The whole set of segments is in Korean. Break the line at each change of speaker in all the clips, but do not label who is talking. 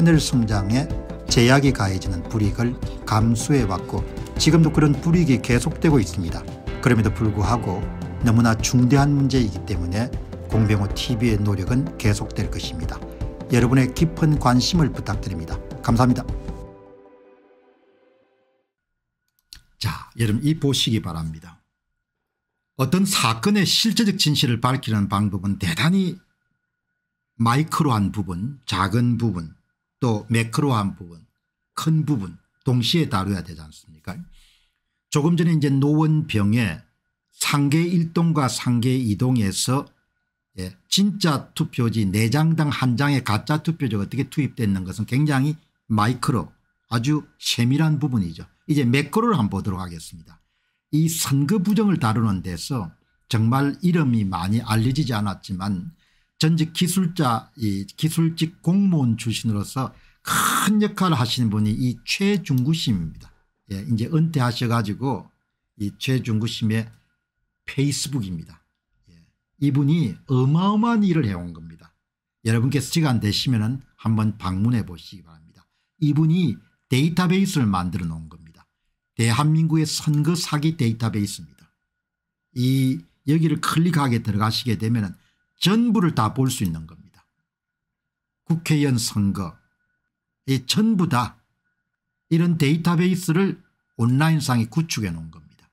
하늘 성장에 제약이 가해지는 불이익을 감수해왔고 지금도 그런 불이익이 계속되고 있습니다. 그럼에도 불구하고 너무나 중대한 문제이기 때문에 공병호 TV의 노력은 계속될 것입니다. 여러분의 깊은 관심을 부탁드립니다. 감사합니다. 자, 여러분 이 보시기 바랍니다. 어떤 사건의 실제적 진실을 밝히는 방법은 대단히 마이크로한 부분, 작은 부분 또 매크로한 부분 큰 부분 동시에 다뤄야 되지 않습니까 조금 전에 이제 노원병에 상계 1동과 상계 2동에서 예, 진짜 투표지 4장당 1장의 가짜 투표지가 어떻게 투입됐는 것은 굉장히 마이크로 아주 세밀한 부분이죠. 이제 매크로를 한번 보도록 하겠습니다. 이 선거 부정을 다루는 데서 정말 이름이 많이 알려지지 않았지만 전직 기술자 이 기술직 공무원 출신으로서 큰 역할을 하시는 분이 이 최중구 씨입니다. 예, 이제 은퇴하셔 가지고 이 최중구 씨의 페이스북입니다. 예, 이분이 어마어마한 일을 해온 겁니다. 여러분께서 시간 되시면 한번 방문해 보시기 바랍니다. 이분이 데이터베이스를 만들어 놓은 겁니다. 대한민국의 선거 사기 데이터베이스입니다. 이 여기를 클릭하게 들어가시게 되면 전부를 다 볼 수 있는 겁니다. 국회의원 선거 이 전부 다 이런 데이터베이스를 온라인상에 구축해 놓은 겁니다.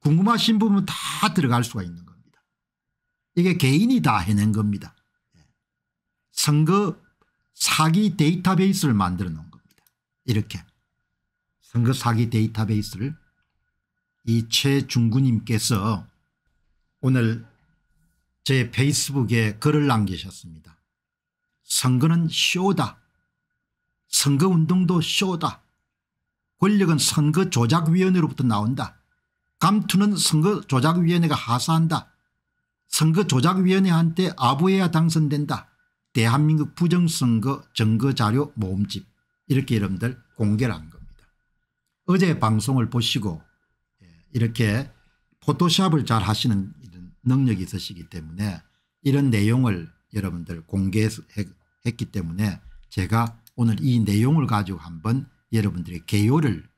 궁금하신 분은 다 들어갈 수가 있는 겁니다. 이게 개인이 다 해낸 겁니다. 예. 선거 사기 데이터베이스를 만들어 놓은 겁니다. 이렇게 선거 사기 데이터베이스를 이 최중구님께서 오늘 제 페이스북에 글을 남기셨습니다. 선거는 쇼다. 선거운동도 쇼다. 권력은 선거조작위원회로부터 나온다. 감투는 선거조작위원회가 하사한다. 선거조작위원회한테 아부해야 당선된다. 대한민국 부정선거 증거자료 모음집 이렇게 여러분들 공개를 한 겁니다. 어제 방송을 보시고 예, 이렇게 포토샵을 잘 하시는 능력이 있으시기 때문에 이런 내용을 여러분들 공개했기 때문에 제가 오늘 이 내용을 가지고 한번 여러분들의 개요를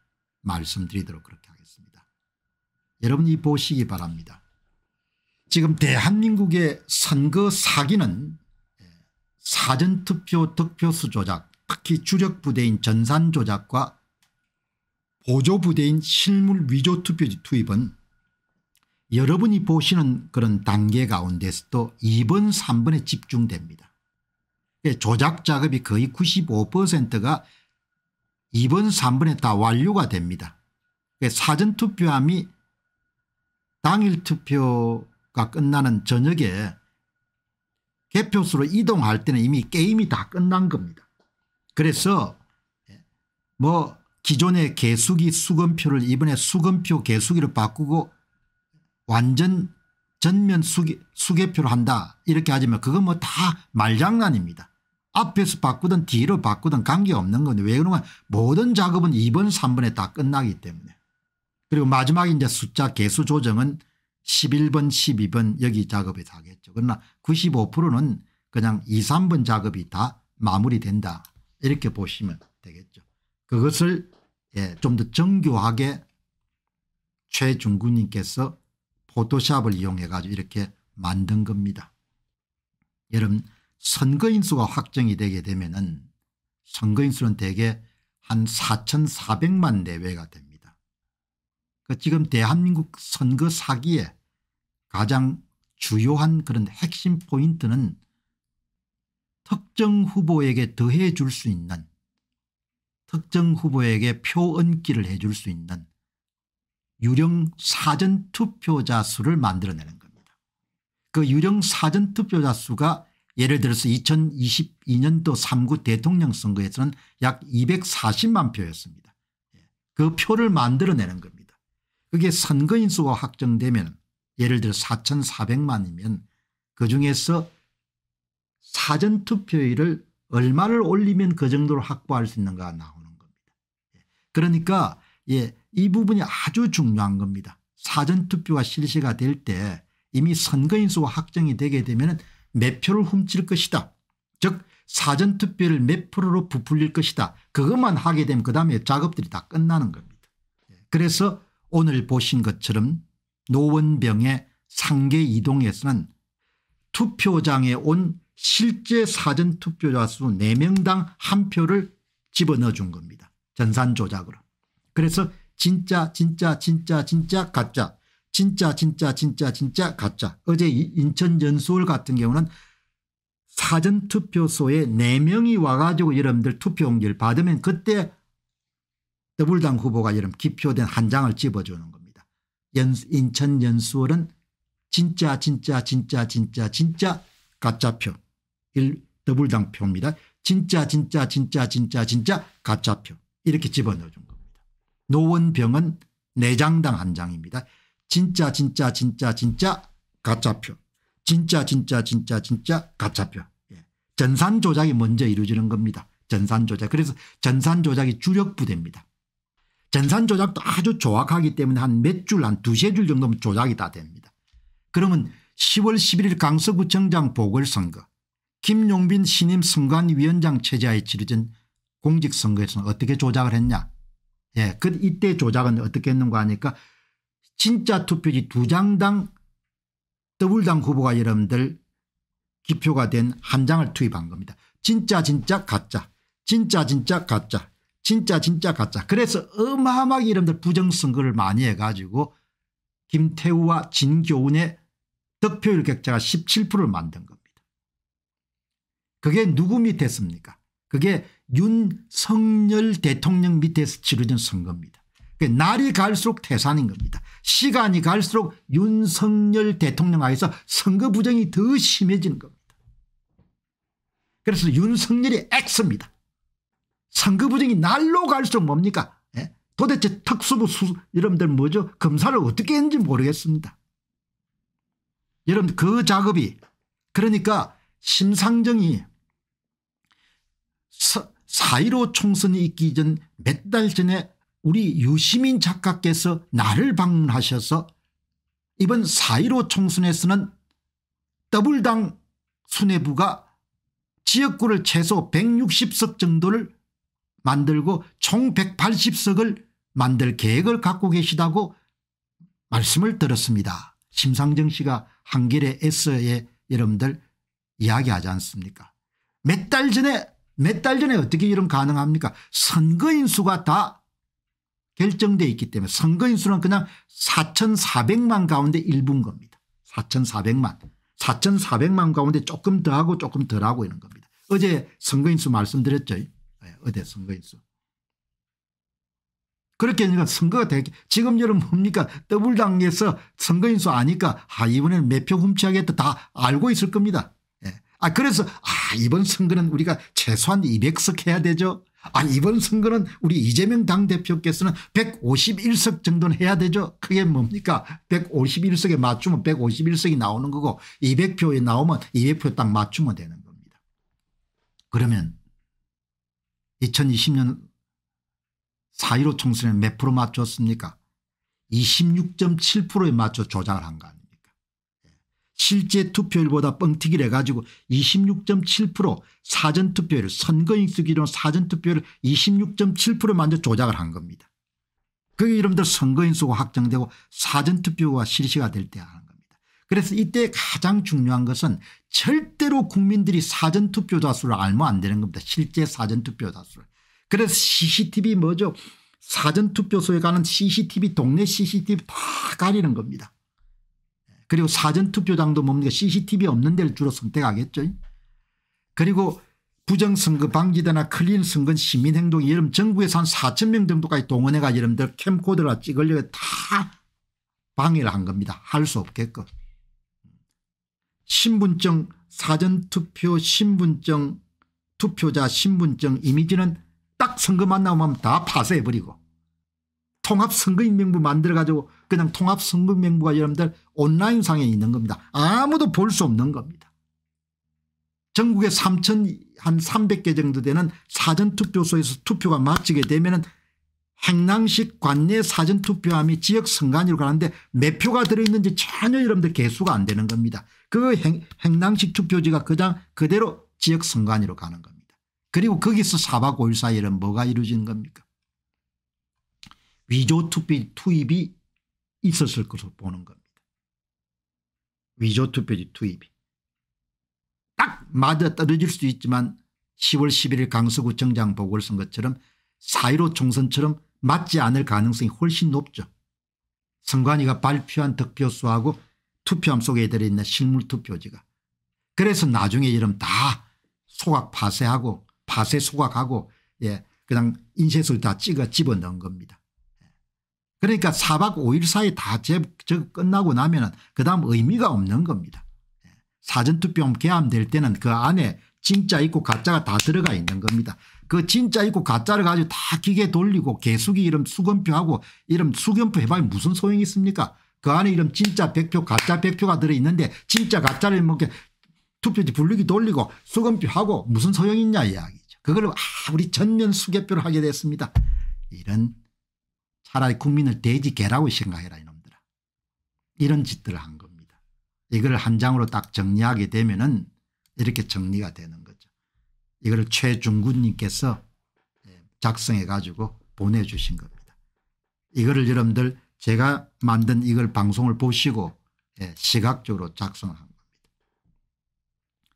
말씀드리도록 그렇게 하겠습니다. 여러분이 보시기 바랍니다. 지금 대한민국의 선거 사기는 예, 사전투표 득표수 조작 특히 주력부대인 전산조작과 보조부대인 실물 위조투표지 투입은 여러분이 보시는 그런 단계 가운데서도 2번 3번에 집중됩니다. 예, 조작 작업이 거의 95%가 2번 3번에 다 완료가 됩니다. 예, 사전투표함이 당일 투표가 끝나는 저녁에 개표수로 이동할 때는 이미 게임이 다 끝난 겁니다. 그래서 예, 뭐 기존의 개수기 수건표를 이번에 수건표 개수기로 바꾸고 완전 전면 수개, 수개표로 한다 이렇게 하지만 그건 뭐다 말장난입니다. 앞에서 바꾸든 뒤로 바꾸든 관계없는 건데 왜 그러면 모든 작업은 2번 3번에 다 끝나기 때문에 그리고 마지막에 이제 숫자 개수 조정은 11번 12번 여기 작업에서 하겠죠. 그러나 95%는 그냥 2 3번 작업이 다 마무리된다 이렇게 보시면 되겠죠. 그것을 예, 좀더 정교하게 최중구님께서 포토샵을 이용해 가지고 이렇게 만든 겁니다. 여러분 선거인수가 확정이 되게 되면 은 선거인수는 대개 한 4,400만 내외가 됩니다. 그 지금 대한민국 선거 사기에 가장 주요한 그런 핵심 포인트는 특정 후보에게 더해 줄수 있는 특정 후보에게 표언기를 해줄수 있는 유령 사전 투표자 수를 만들어내는 겁니다. 그 유령 사전 투표자 수가 예를 들어서 2022년도 3구 대통령 선거에서는 약 240만 표였습니다. 예, 그 표를 만들어내는 겁니다. 그게 선거인 수가 확정되면 예를 들어 4,400만이면 그중에서 사전투표율을 얼마를 올리면 그 정도로 확보할 수 있는가 나오는 겁니다. 예, 그러니까 예, 이 부분이 아주 중요한 겁니다. 사전투표가 실시가 될 때 이미 선거인수가 확정이 되게 되면 몇 표를 훔칠 것이다. 즉 사전투표를 몇 프로로 부풀릴 것이다. 그것만 하게 되면 그다음에 작업들이 다 끝나는 겁니다. 예. 그래서 오늘 보신 것처럼 노원병의 상계 이동에서는 투표장에 온 실제 사전투표자 수 4명당 한 표를 집어넣어 준 겁니다. 전산조작으로. 그래서 진짜 진짜 진짜 진짜 가짜 진짜 진짜 진짜 진짜 가짜 어제 인천 연수월 같은 경우는 사전투표소에 4명이 와가지고 여러분들 투표 용지를 받으면 그때 더불당 후보가 여러분 기표된 한 장을 집어주는 겁니다. 연수, 인천 연수월은 진짜 진짜 진짜 진짜 진짜 가짜표 더불당 표입니다. 진짜 진짜 진짜 진짜 진짜 가짜표 이렇게 집어넣어준 겁니다. 노원병은 4장당 한 장입니다. 진짜 진짜 진짜 진짜 가짜표 진짜 진짜 진짜 진짜 가짜표 예. 전산조작이 먼저 이루어지는 겁니다. 전산조작 그래서 전산조작이 주력부대입니다. 전산조작도 아주 조악하기 때문에 한 몇줄한 두세 줄 정도면 조작이 다 됩니다. 그러면 10월 11일 강서구청장 보궐선거 김용빈 신임 선관위원장 체제하에 치르진 공직선거에서는 어떻게 조작을 했냐 예, 그 이때 조작은 어떻게 했는가 하니까 진짜 투표지 두 장당 더블당 후보가 여러분들 기표가 된 한 장을 투입한 겁니다. 진짜 진짜 가짜 진짜 진짜 가짜 진짜 진짜 가짜 그래서 어마어마하게 여러분들 부정선거를 많이 해가지고 김태우와 진교훈의 득표율 격차가 17%를 만든 겁니다. 그게 누구 밑에 습니까 그게 윤석열 대통령 밑에서 치르진 선거입니다. 날이 갈수록 태산인 겁니다. 시간이 갈수록 윤석열 대통령 하에서 선거 부정이 더 심해지는 겁니다. 그래서 윤석열이 X입니다. 선거 부정이 날로 갈수록 뭡니까? 예? 도대체 특수부 수, 여러분들 뭐죠? 검사를 어떻게 했는지 모르겠습니다. 여러분 그 작업이 그러니까 심상정이 4.15 총선이 있기 전 몇 달 전에 우리 유시민 작가께서 나를 방문하셔서 이번 4.15 총선에서는 더블당 수뇌부가 지역구를 최소 160석 정도를 만들고 총 180석을 만들 계획을 갖고 계시다고 말씀을 들었습니다. 심상정 씨가 한겨레 에서에 여러분들 이야기하지 않습니까 몇 달 전에 몇달 전에 어떻게 이런 가능합니까 선거인 수가 다 결정돼 있기 때문에 선거인 수는 그냥 4,400만 가운데 일부인 겁니다. 4,400만. 4,400만 가운데 조금 더하고 조금 덜하고 이런 겁니다. 어제 선거인 수 말씀드렸죠. 예, 어제 선거인 수. 그렇게 하니까 선거가 되게 지금 여러분 뭡니까 더블당에서 선거인 수 아니까 아 이번에는 몇 표 훔치하겠다 다 알고 있을 겁니다. 아 그래서 아 이번 선거는 우리가 최소한 200석 해야 되죠. 아 이번 선거는 우리 이재명 당대표께서는 151석 정도는 해야 되죠. 그게 뭡니까 151석에 맞추면 151석이 나오는 거고 200표에 나오면 200표 딱 맞추면 되는 겁니다. 그러면 2020년 4.15 총선에 몇 프로 맞췄습니까 26.7%에 맞춰 조작을 한거 아닙니까 실제 투표율보다 뻥튀기를 해가지고 26.7% 사전투표율 선거인수 기준 사전투표율 26.7%만져 조작을 한 겁니다. 그게 여러분들 선거인수가 확정되고 사전투표가 실시가 될 때 하는 겁니다. 그래서 이때 가장 중요한 것은 절대로 국민들이 사전투표자 수를 알면 안 되는 겁니다. 실제 사전투표자 수를. 그래서 CCTV 뭐죠 사전투표소에 가는 CCTV 동네 CCTV 다 가리는 겁니다. 그리고 사전투표장도 뭡니까 CCTV 없는 데를 주로 선택하겠죠. 그리고 부정선거 방지대나 클린 선거 시민행동 여름 전국에서 한 4천 명 정도까지 동원해가 여러분들 캠코더라 찍으려고 다 방해를 한 겁니다. 할 수 없게끔. 신분증 사전투표 신분증 투표자 신분증 이미지는 딱 선거만 나오면 다 파쇄해버리고 통합선거인명부 만들어가지고 그냥 통합선거인명부가 여러분들 온라인상에 있는 겁니다. 아무도 볼 수 없는 겁니다. 전국에 3천 한 300개 정도 되는 사전투표소에서 투표가 마치게 되면 행랑식 관내 사전투표함이 지역 선관위로 가는데 몇 표가 들어있는지 전혀 여러분들 개수가 안 되는 겁니다. 그 행, 행랑식 투표지가 그냥 그대로 지역 선관위로 가는 겁니다. 그리고 거기서 사박 5일 사이에는 뭐가 이루어지는 겁니까 위조 투비 투입이 있었을 것으로 보는 겁니다. 위조 투표지 투입이 딱 맞아 떨어질 수도 있지만 10월 11일 강서구청장 보궐선거처럼 사1로 총선처럼 맞지 않을 가능성이 훨씬 높죠. 선관위가 발표한 득표수하고 투표함 속에 들어있는 실물 투표지가. 그래서 나중에 이름 다 소각 파쇄하고 파쇄 소각하고 예 그냥 인쇄술 다 찍어 집어넣은 겁니다. 그러니까 4박 5일 사이 다 제, 저 끝나고 나면 그 다음 의미가 없는 겁니다. 예. 사전투표 개함될 때는 그 안에 진짜 있고 가짜가 다 들어가 있는 겁니다. 그 진짜 있고 가짜를 가지고 다 기계 돌리고 개수기 이름 수건표하고 이름 수건표 해봐야 무슨 소용이 있습니까 그 안에 이름 진짜 백표 가짜 백표가 들어있는데 진짜 가짜를 먹게 뭐 투표지 분류기 돌리고 수건표하고 무슨 소용이 있냐 이야기죠. 그걸 아무리 전면 수개표를 하게 됐습니다. 이런 차라리 국민을 돼지 개라고 생각해라 이놈들아. 이런 짓들을 한 겁니다. 이걸 한 장으로 딱 정리하게 되면 은 이렇게 정리가 되는 거죠. 이걸 최중군님께서 예, 작성해 가지고 보내주신 겁니다. 이거를 여러분들 제가 만든 이걸 방송을 보시고 예, 시각적으로 작성한 겁니다.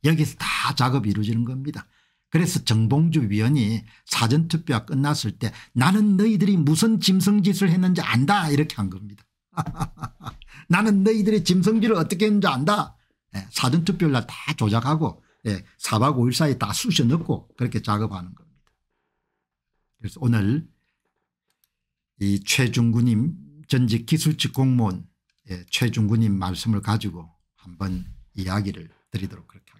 여기서 다 작업이 이루어지는 겁니다. 그래서 정봉주 위원이 사전투표가 끝났을 때 나는 너희들이 무슨 짐승짓을 했는지 안다 이렇게 한 겁니다. 나는 너희들의 짐승질을 어떻게 했는지 안다. 예, 사전투표를 다 조작하고 예, 4박 5일 사이에 다 쑤셔 넣고 그렇게 작업하는 겁니다. 그래서 오늘 이 최중구님 전직 기술직 공무원 예, 최중구님 말씀을 가지고 한번 이야기를 드리도록 그렇게 하겠습니다.